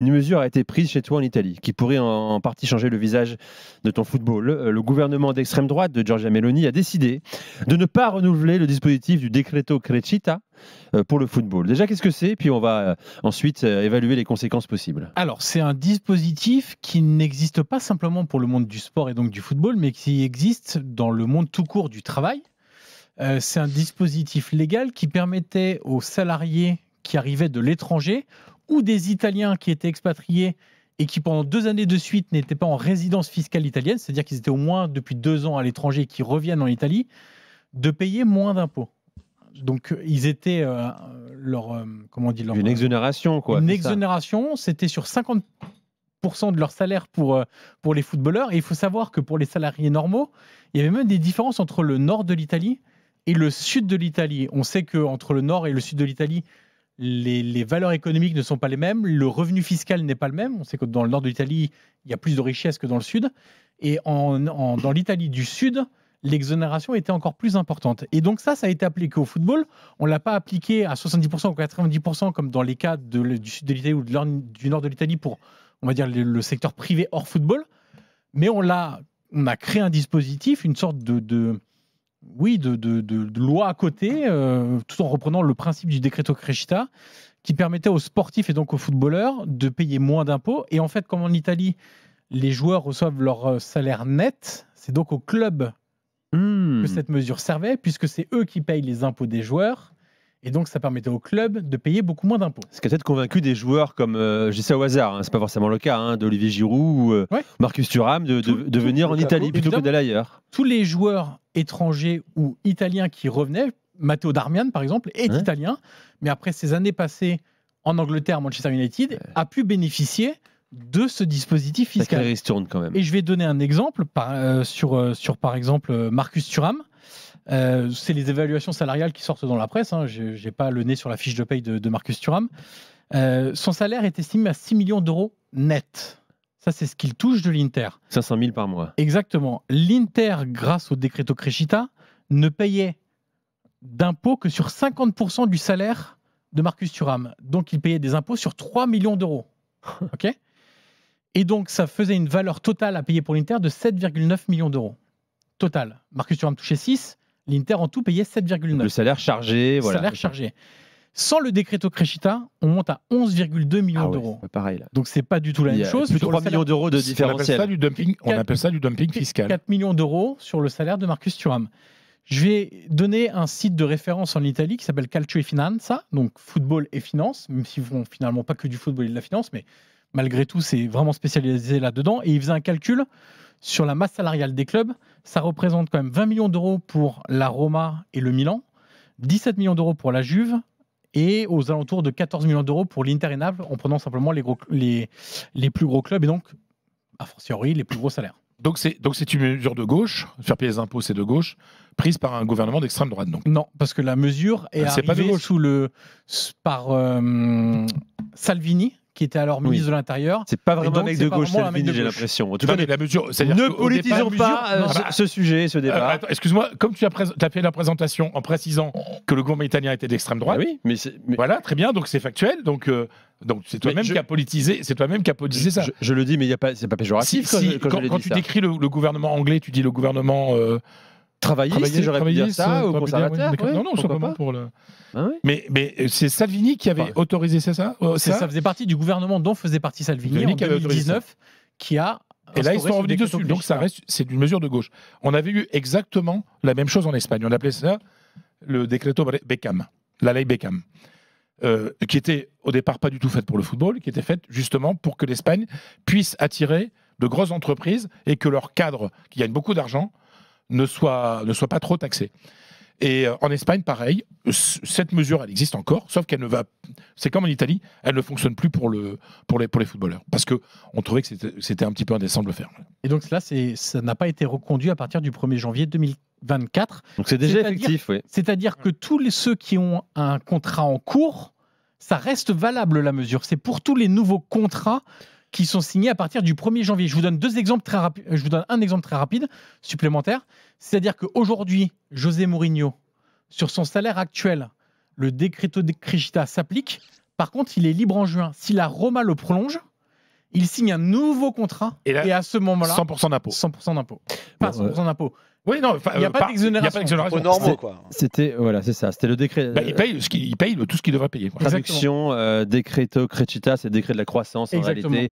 une mesure a été prise chez toi en Italie qui pourrait en, partie changer le visage de ton football. Euh, le, gouvernement d'extrême droite de Giorgia Meloni a décidé de ne pas renouveler le dispositif du Decreto Crescita euh, pour le football. Déjà, qu'est-ce que c'est Puis on va euh, ensuite évaluer les conséquences possibles. Alors, c'est un dispositif qui n'existe pas simplement pour le monde du sport et donc du football, mais qui existe dans le monde tout court du travail. c'est un dispositif légal qui permettait aux salariés qui arrivaient de l'étranger ou des Italiens qui étaient expatriés et qui pendant deux années de suite n'étaient pas en résidence fiscale italienne, c'est-à-dire qu'ils étaient au moins depuis deux ans à l'étranger et qui reviennent en Italie, de payer moins d'impôts. Donc ils étaient euh, leur euh, comment on dit leur, une euh, exonération quoi. Une exonération, c'était sur 50 de leur salaire pour, pour les footballeurs. Et il faut savoir que pour les salariés normaux, il y avait même des différences entre le nord de l'Italie et le sud de l'Italie. On sait qu'entre le nord et le sud de l'Italie, les, valeurs économiques ne sont pas les mêmes, le revenu fiscal n'est pas le même. On sait que dans le nord de l'Italie, il y a plus de richesses que dans le sud. Et dans l'Italie du sud, l'exonération était encore plus importante. Et donc ça, ça a été appliqué au football. On ne l'a pas appliqué à 70% ou 90% comme dans les cas du sud de l'Italie ou du nord de l'Italie pour, on va dire, le, secteur privé hors football. Mais on, l'a, a créé un dispositif, une sorte de oui, de, loi à côté, euh, tout en reprenant le principe du décreto crescita, qui permettait aux sportifs et donc aux footballeurs de payer moins d'impôts. Et en fait, comme en Italie, les joueurs reçoivent leur euh, salaire net, c'est donc au club hmm. que cette mesure servait, puisque c'est eux qui payent les impôts des joueurs. Et donc, ça permettait au club de payer beaucoup moins d'impôts. Ce qui a peut-être convaincu des joueurs comme, euh, ça au hasard, hein. c'est pas forcément le cas, hein, d'Olivier Giroud ou euh, Marcus Thuram, de, venir en Italie plutôt que d'aller ailleurs. Tous les joueurs étrangers ou italiens qui revenaient. Matteo Darmian, par exemple, est italien, mais après ses années passées en Angleterre, Manchester United, a pu bénéficier de ce dispositif fiscal. quand même. Et je vais donner un exemple euh, sur, euh, sur, par exemple, euh, Marcus Thuram. c'est les évaluations salariales qui sortent dans la presse. Hein. Je n'ai pas le nez sur la fiche de paye de, Marcus Thuram. son salaire est estimé à 6 millions d'euros net. Ça, c'est ce qu'il touche de l'Inter. 500 000 par mois. Exactement. L'Inter, grâce au décret Crescita, ne payait d'impôts que sur 50% du salaire de Marcus Thuram. Donc, il payait des impôts sur 3 millions d'euros. OK Et donc, ça faisait une valeur totale à payer pour l'Inter de 7,9 millions d'euros. Total. Marcus Thuram touchait 6. L'Inter, en tout, payait 7,9. Le salaire chargé, Le salaire chargé. Sans le décreto crescita, on monte à 11,2 millions ah d'euros. Pareil là. Donc c'est pas du tout la même chose. 3 millions d'euros de différentiel. On appelle ça du dumping, on appelle ça du dumping fiscal. 4 millions d'euros sur le salaire de Marcus Thuram. Je vais donner un site de référence en Italie qui s'appelle Calcio e Finanza, donc football et finance, même s'ils font finalement pas que du football et de la finance, mais malgré tout, c'est vraiment spécialisé là-dedans. Et ils faisait un calcul sur la masse salariale des clubs. Ça représente quand même 20 millions d'euros pour la Roma et le Milan, 17 millions d'euros pour la Juve, et aux alentours de 14 millions d'euros pour l'Inter et en prenant simplement les, les, plus gros clubs et donc, a fortiori, les plus gros salaires. Donc c'est donc une mesure de gauche, faire payer les impôts c'est de gauche, prise par un gouvernement d'extrême droite donc. Non, parce que la mesure est, arrivée sous le par euh, Salvini qui était alors ministre de l'Intérieur. C'est pas vraiment un mec de gauche, Salvini, j'ai l'impression. mesure, ne politisons pas euh, ce sujet, ce débat. Euh, excuse-moi, comme tu as fait la présentation en précisant que le gouvernement italien était d'extrême droite. Ah oui, mais, voilà, très bien, donc c'est factuel. Donc euh, donc c'est toi-même qui a politisé, c'est toi-même qui a politisé ça. Je, le dis, mais il y a pas, c'est pas péjoratif. Si, quand, quand tu décris le, gouvernement anglais, tu dis le gouvernement Travailler, j'aurais pu ça, au conservateur. non, non, simplement pour le. Ah mais, mais c'est euh, Salvini qui avait autorisé ça euh, ça, ça faisait partie du gouvernement dont faisait partie Salvini, en 2019, qui a. Et là, ils sont revenus dessus. Donc, ça reste, c'est une mesure de gauche. On avait eu exactement la même chose en Espagne. On appelait ça le décret Beckham, la ley Beckham. Euh, qui était au départ pas du tout faite pour le football, qui était faite justement pour que l'Espagne puisse attirer de grosses entreprises et que leurs cadres, qui gagnent beaucoup d'argent, ne soit, ne soit pas trop taxé. Et euh, en Espagne, pareil, cette mesure, elle existe encore, sauf qu'elle ne va. C'est comme en Italie, elle ne fonctionne plus pour, le, pour, les, pour les footballeurs, parce qu'on trouvait que c'était un petit peu indécent de le faire. Et donc, cela, ça n'a pas été reconduit à partir du 1er janvier 2024. Donc, c'est déjà effectif, oui. C'est-à-dire que tous ceux qui ont un contrat en cours, ça reste valable, la mesure. C'est pour tous les nouveaux contrats qui sont signés à partir du 1er janvier. Je vous donne deux exemples très rapides. Euh, je vous donne un exemple très rapide supplémentaire. C'est-à-dire qu'aujourd'hui, José Mourinho, sur son salaire actuel, le décret de Crigita s'applique. Par contre, il est libre en juin. Si la Roma le prolonge, il signe un nouveau contrat et, à ce moment-là 100% d'impôt. 100% d'impôt. 100% d'impôt. Oui, non, il n'y euh, a, pas d'exonération. normaux, quoi. C'était, voilà, c'est ça. C'était le décret. Bah, il paye, tout ce qu'il devrait payer. Traduction, euh, décreto, crecitas, c'est le décret de la croissance en réalité.